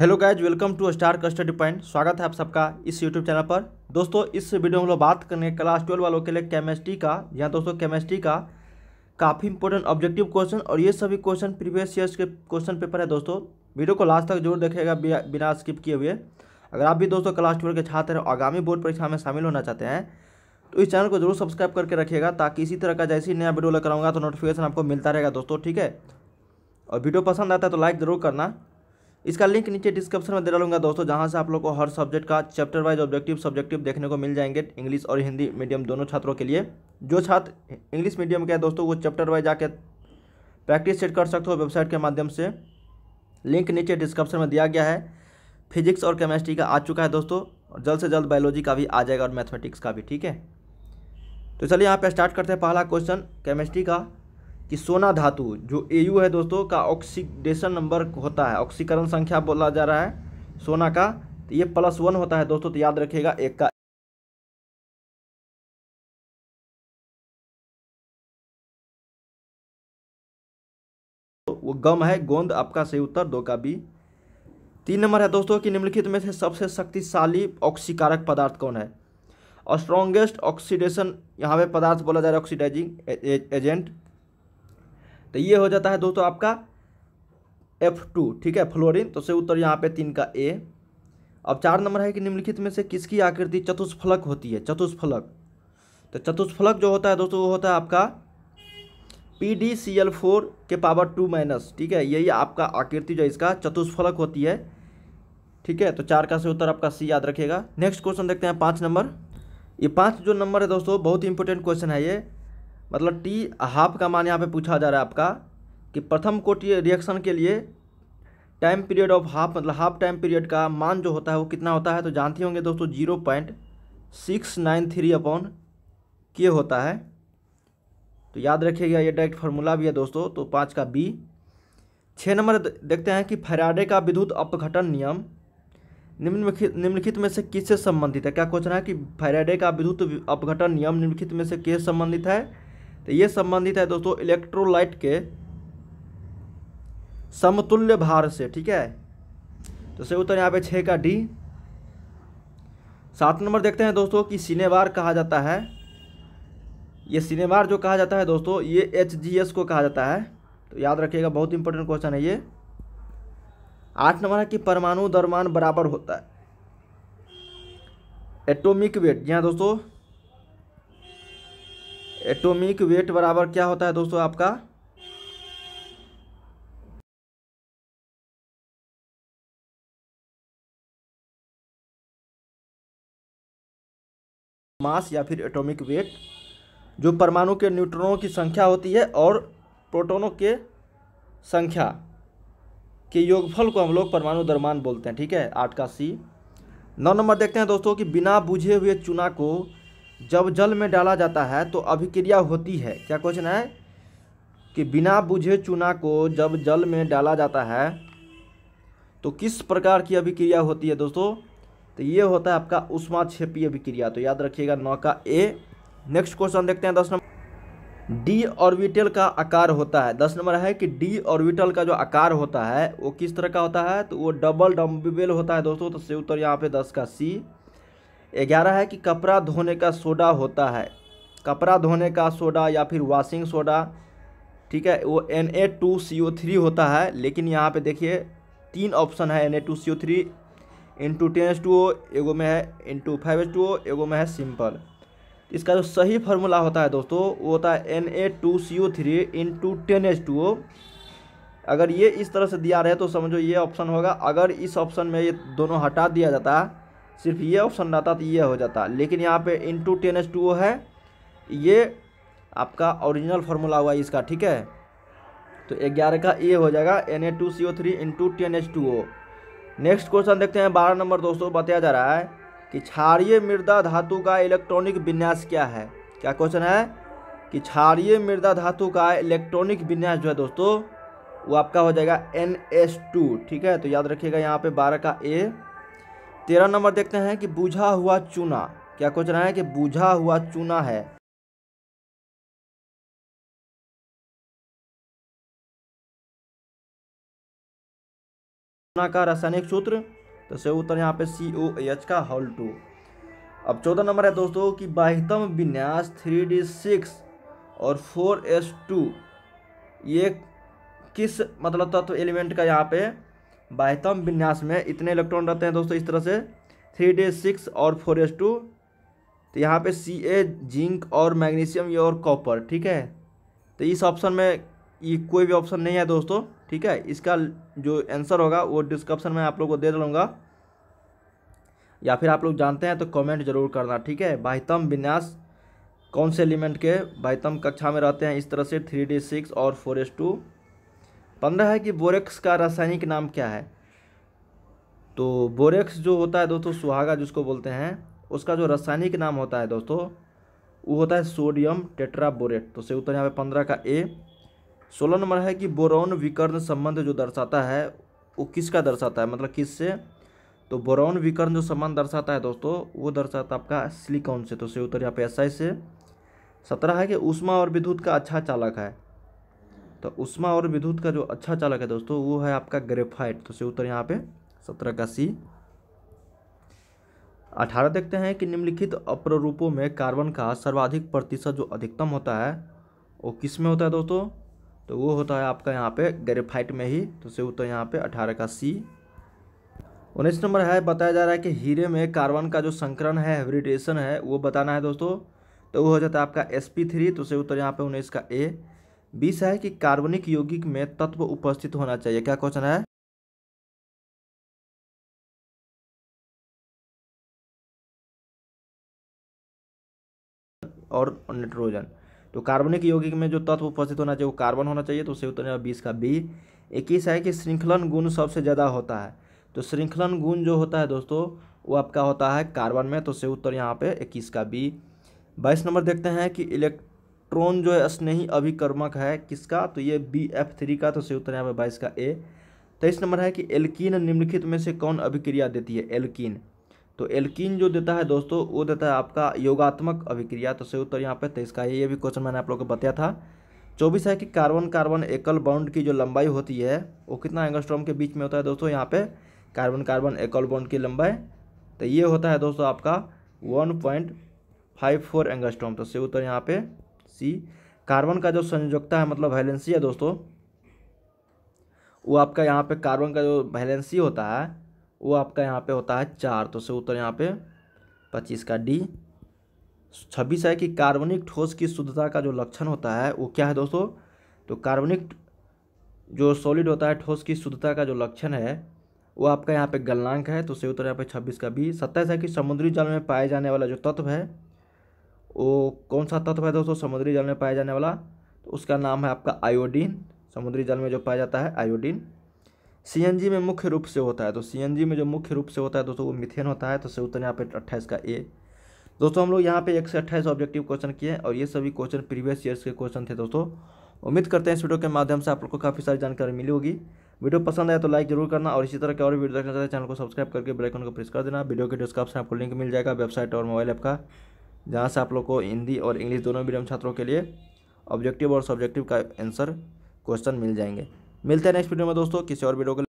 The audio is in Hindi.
hello guys welcome to star custody point स्वागत है आप सबका इस यूट्यूब चैनल पर दोस्तों इस वीडियो में हम लोग बात करेंगे क्लास ट्वेल्व वालों के लिए केमिस्ट्री का या दोस्तों केमिस्ट्री का काफ़ी इंपॉर्टेंट ऑब्जेक्टिव क्वेश्चन और ये सभी क्वेश्चन प्रीवियस ईयर्स के क्वेश्चन पेपर है दोस्तों वीडियो को लास्ट तक जरूर देखेगा बिना स्किप किए हुए अगर आप भी दोस्तों क्लास ट्वेल्व के छात्र आगामी बोर्ड परीक्षा में शामिल होना चाहते हैं तो इस चैनल को जरूर सब्सक्राइब करके रखिएगा ताकि इसी तरह का जैसे ही नया वीडियो लगाऊंगा तो नोटिफिकेशन आपको मिलता रहेगा दोस्तों ठीक है और वीडियो पसंद आता है तो लाइक जरूर करना इसका लिंक नीचे डिस्क्रिप्शन में दे डालूंगा दोस्तों जहाँ से आप लोग को हर सब्जेक्ट का चैप्टर वाइज ऑब्जेक्टिव सब्जेक्टिव देखने को मिल जाएंगे इंग्लिश और हिंदी मीडियम दोनों छात्रों के लिए जो छात्र इंग्लिश मीडियम के दोस्तों वो चैप्टर वाइज जाके प्रैक्टिस सेट कर सकते हो वेबसाइट के माध्यम से लिंक नीचे डिस्क्रिप्शन में दिया गया है फिजिक्स और केमिस्ट्री का आ चुका है दोस्तों और जल्द से जल्द बायोलॉजी का भी आ जाएगा और मैथमेटिक्स का भी ठीक है तो चलिए यहाँ पे स्टार्ट करते हैं पहला क्वेश्चन केमिस्ट्री का कि सोना धातु जो ए है दोस्तों का ऑक्सीडेशन नंबर होता है ऑक्सीकरण संख्या बोला जा रहा है सोना का तो ये प्लस वन होता है दोस्तों तो याद रखिएगा एक का तो वो गम है गोंद आपका सही उत्तर दो का बी तीन नंबर है दोस्तों कि निम्नलिखित में से सबसे शक्तिशाली ऑक्सीकारक पदार्थ कौन है और स्ट्रॉन्गेस्ट ऑक्सीडेशन यहाँ पे पदार्थ बोला जा रहा है ऑक्सीडाइजिंग एजेंट तो ये हो जाता है दोस्तों आपका एफ टू ठीक है फ्लोरिन तो से उत्तर यहाँ पे तीन का ए अब चार नंबर है कि निम्नलिखित में से किसकी आकृति चतुष्फलक होती है चतुष्फलक तो चतुष्फलक जो होता है दोस्तों वो होता है आपका P D C L four के पावर टू माइनस ठीक है यही आपका आकृति जो इसका चतुष्फलक होती है ठीक है तो चार का से उत्तर आपका सी याद रखिएगा नेक्स्ट क्वेश्चन देखते हैं पाँच नंबर ये पाँच जो नंबर है दोस्तों बहुत इंपॉर्टेंट क्वेश्चन है ये मतलब टी हाफ का मान यहाँ पे पूछा जा रहा है आपका कि प्रथम कोटि रिएक्शन के लिए टाइम पीरियड ऑफ हाफ मतलब हाफ टाइम पीरियड का मान जो होता है वो कितना होता है तो जानते होंगे दोस्तों zero point six nine three upon के होता है तो याद रखिएगा ये डायरेक्ट फार्मूला भी है दोस्तों तो पाँच का बी छः नंबर देखते हैं कि फैराडे का विद्युत अपघटन नियम निम्नलिखित निम्नलिखित में से किससे संबंधित है क्या क्वेश्चन है कि फैराडे का विद्युत अपघटन नियम निम्नलिखित में से किस संबंधित है तो ये संबंधित है दोस्तों इलेक्ट्रोलाइट के समतुल्य भार से ठीक है तो सही उत्तर यहाँ पे छः का डी सात नंबर देखते हैं दोस्तों कि सिनेवार कहा जाता है ये सिनेवार जो कहा जाता है दोस्तों ये एच को कहा जाता है तो याद रखिएगा बहुत इंपॉर्टेंट क्वेश्चन है ये आठ नंबर है कि परमाणु दरमान बराबर होता है एटॉमिक वेट यहाँ दोस्तों एटॉमिक वेट बराबर क्या होता है दोस्तों आपका मास या फिर एटॉमिक वेट जो परमाणु के न्यूट्रॉनों की संख्या होती है और प्रोटोनों के संख्या के योगफल को हम लोग परमाणु दरमान बोलते हैं ठीक है आठ का सी नौ नंबर देखते हैं दोस्तों कि बिना बुझे हुए चुना को जब जल में डाला जाता है तो अभिक्रिया होती है क्या क्वेश्चन है कि बिना बुझे चूना को जब जल में डाला जाता है तो किस प्रकार की अभिक्रिया होती है दोस्तों तो ये होता है आपका उष्मा छेपी अभिक्रिया तो याद रखिएगा नौ का ए नेक्स्ट क्वेश्चन देखते हैं दस नंबर डी ऑर्बिटल का आकार होता है दस नंबर है कि डी ऑर्बिटल का जो आकार होता है वो किस तरह का होता है तो वो डबल डम्बेल होता है दोस्तों तो से उत्तर यहाँ पे दस का सी ग्यारह है कि कपड़ा धोने का सोडा होता है कपड़ा धोने का सोडा या फिर वॉशिंग सोडा ठीक है वो N A two C O three होता है लेकिन यहाँ पे देखिए तीन ऑप्शन है N A two C O three into ten H two O एगो में है into five H two O एगो में है सिंपल इसका जो सही फार्मूला होता है दोस्तों वो होता है N A two C O three into ten H two O अगर ये इस तरह से दिया रहे तो समझो ये ऑप्शन होगा अगर इस ऑप्शन में ये दोनों हटा दिया जाता है सिर्फ ये ऑप्शन रहता तो ये हो जाता लेकिन यहाँ पे into ten S two है ये आपका ओरिजिनल फार्मूला हुआ इसका ठीक है तो ग्यारह का ये हो जाएगा N A two C O three two ten H two O next question देखते हैं बारह नंबर दोस्तों बताया जा रहा है कि क्षारीय मृदा धातु का इलेक्ट्रॉनिक विन्यास क्या है क्या क्वेश्चन है कि क्षारीय मृदा धातु का इलेक्ट्रॉनिक विन्यास जो है दोस्तों वो आपका हो जाएगा एन एस टू ठीक है तो याद रखिएगा यहाँ पे बारह का ए तेरह नंबर देखते हैं कि बुझा हुआ चूना क्या रहा है कि बुझा हुआ चूना है का रासायनिक सूत्र तो से उत्तर यहाँ पे सी ओ एच का हॉल टू अब चौदह नंबर है दोस्तों कि बाह्यतम विन्यास थ्री डी सिक्स और फोर एस टू ये किस मतलब तत्व तो एलिमेंट का यहाँ पे बाह्यतम विन्यास में इतने इलेक्ट्रॉन रहते हैं दोस्तों इस तरह से थ्री डे सिक्स और फोर एस टू तो यहाँ पे सी ए जिंक और मैग्नीशियम और कॉपर ठीक है तो इस ऑप्शन में ये कोई भी ऑप्शन नहीं है दोस्तों ठीक है इसका जो आंसर होगा वो डिस्क्रिप्शन में आप लोग को दे दूँगा या फिर आप लोग जानते हैं तो कमेंट जरूर करना ठीक है बाह्यतम विन्यास कौन से एलिमेंट के बाह्यतम कक्षा में रहते हैं इस तरह से थ्री सिक्स और फोर एस टू पंद्रह है कि बोरेक्स का रासायनिक नाम क्या है तो बोरेक्स जो होता है दोस्तों सुहागा जिसको बोलते हैं उसका जो रासायनिक नाम होता है दोस्तों वो होता है सोडियम टेट्राबोरेट तो से उत्तर यहाँ पे पंद्रह का ए सोलह नंबर है कि बोरोन विकर्ण संबंध जो दर्शाता है वो किसका दर्शाता है मतलब किस से तो बोरोन विकर्ण जो संबंध दर्शाता है दोस्तों वो दर्शाता है आपका सिलिकॉन से तो से उत्तर यहाँ पे एस से सत्रह है कि उष्मा और विद्युत का अच्छा चालक है तो उष्मा और विद्युत का जो अच्छा चालक है दोस्तों वो है आपका ग्रेफाइट तो से उत्तर यहाँ पे सत्रह का सी अठारह देखते हैं कि निम्नलिखित अपरूपों में कार्बन का सर्वाधिक प्रतिशत जो अधिकतम होता है वो किस में होता है दोस्तों तो वो होता है आपका यहाँ पे ग्रेफाइट में ही तो से उत्तर यहाँ पे अठारह का सी उन्नीस नंबर है बताया जा रहा है कि हीरे में कार्बन का जो संकरण है हेब्रिटेशन है वो बताना है दोस्तों तो वो हो जाता है आपका एस पी थ्री तो से उत्तर यहाँ पे उन्नीस का ए बीस है कि कार्बनिक यौगिक में तत्व उपस्थित होना चाहिए क्या क्वेश्चन है और नाइट्रोजन तो कार्बनिक यौगिक में जो तत्व उपस्थित होना चाहिए वो कार्बन होना चाहिए तो उसे उत्तर बीस का बी इक्कीस है कि श्रृंखलन गुण सबसे ज़्यादा होता है तो श्रृंखलन गुण जो होता है दोस्तों वो आपका होता है कार्बन में तो से उत्तर यहाँ पे इक्कीस का बी बाईस नंबर देखते हैं कि इलेक्ट ट्रोन जो है स्नेही अभिकर्मक है किसका तो ये बी एफ थ्री का तो सही उत्तर यहाँ पे बाईस का ए तेईस तो नंबर है कि एल्किन निम्नलिखित में से कौन अभिक्रिया देती है एल्किन तो एल्किन जो देता है दोस्तों वो देता है आपका योगात्मक अभिक्रिया तो सही उत्तर यहाँ पे तेईस का ये भी क्वेश्चन मैंने आप लोग को बताया था चौबीस है कि कार्बन कार्बन एकल बाउंड की जो लंबाई होती है वो कितना एंगस्ट्रॉम के बीच में होता है दोस्तों यहाँ पे कार्बन कार्बन एकल बाउंड की लंबाई तो ये होता है दोस्तों आपका one point five four angstrom तो सही उत्तर यहाँ पे सी कार्बन का जो संयोजकता है मतलब वैलेंसी है दोस्तों वो आपका यहाँ पे कार्बन का जो वैलेंसी होता है वो आपका यहाँ पे होता है चार तो से उत्तर यहाँ पे पच्चीस का डी छब्बीस है कि कार्बनिक ठोस की शुद्धता का जो लक्षण होता है वो क्या है दोस्तों तो कार्बनिक जो सॉलिड होता है ठोस की शुद्धता का जो लक्षण है वो आपका यहाँ पे गलनांक है तो से उत्तर यहाँ पे छब्बीस का बी सत्ताईस है कि समुद्री जल में पाए जाने वाला जो तत्व है वो कौन सा तत्व है दोस्तों समुद्री जल में पाया जाने वाला तो उसका नाम है आपका आयोडीन समुद्री जल में जो पाया जाता है आयोडीन सी में मुख्य रूप से होता है तो सी में जो मुख्य रूप से होता है दोस्तों वो मिथेन होता है तो से उत्तर यहाँ पे अट्ठाईस का ए दोस्तों हम लोग यहाँ पे एक से अट्ठाईस ऑब्जेक्टिव क्वेश्चन किए हैं और ये सभी क्वेश्चन प्रीवियस ईयर्स के क्वेश्चन थे दोस्तों उम्मीद करते हैं इस वीडियो के माध्यम से आप लोग को काफ़ी सारी जानकारी मिली होगी वीडियो पसंद आए तो लाइक जरूर करना और इसी तरह के और वीडियो देखना चाहते हैं चैनल को सब्सक्राइब करके बेलाइकन को प्रेस कर देना वीडियो के डिस्क्रिप्शन आपको लिंक मिल जाएगा वेबसाइट और मोबाइल ऐप का जहाँ से आप लोग को हिंदी और इंग्लिश दोनों मीडियम छात्रों के लिए ऑब्जेक्टिव और सब्जेक्टिव का आंसर क्वेश्चन मिल जाएंगे मिलते हैं नेक्स्ट वीडियो में दोस्तों किसी और वीडियो के